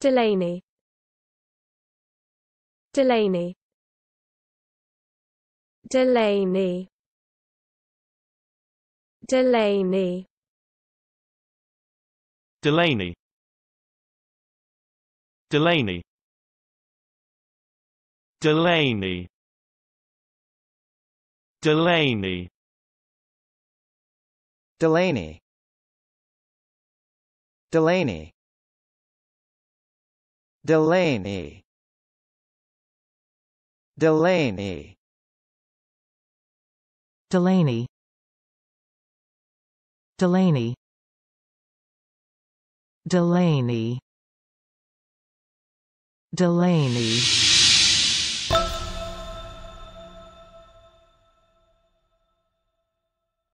Delaney Delaney Delaney Delaney Delaney Delaney Delaney Delaney Delaney Delaney Delaney Delaney Delaney Delaney Delaney Delaney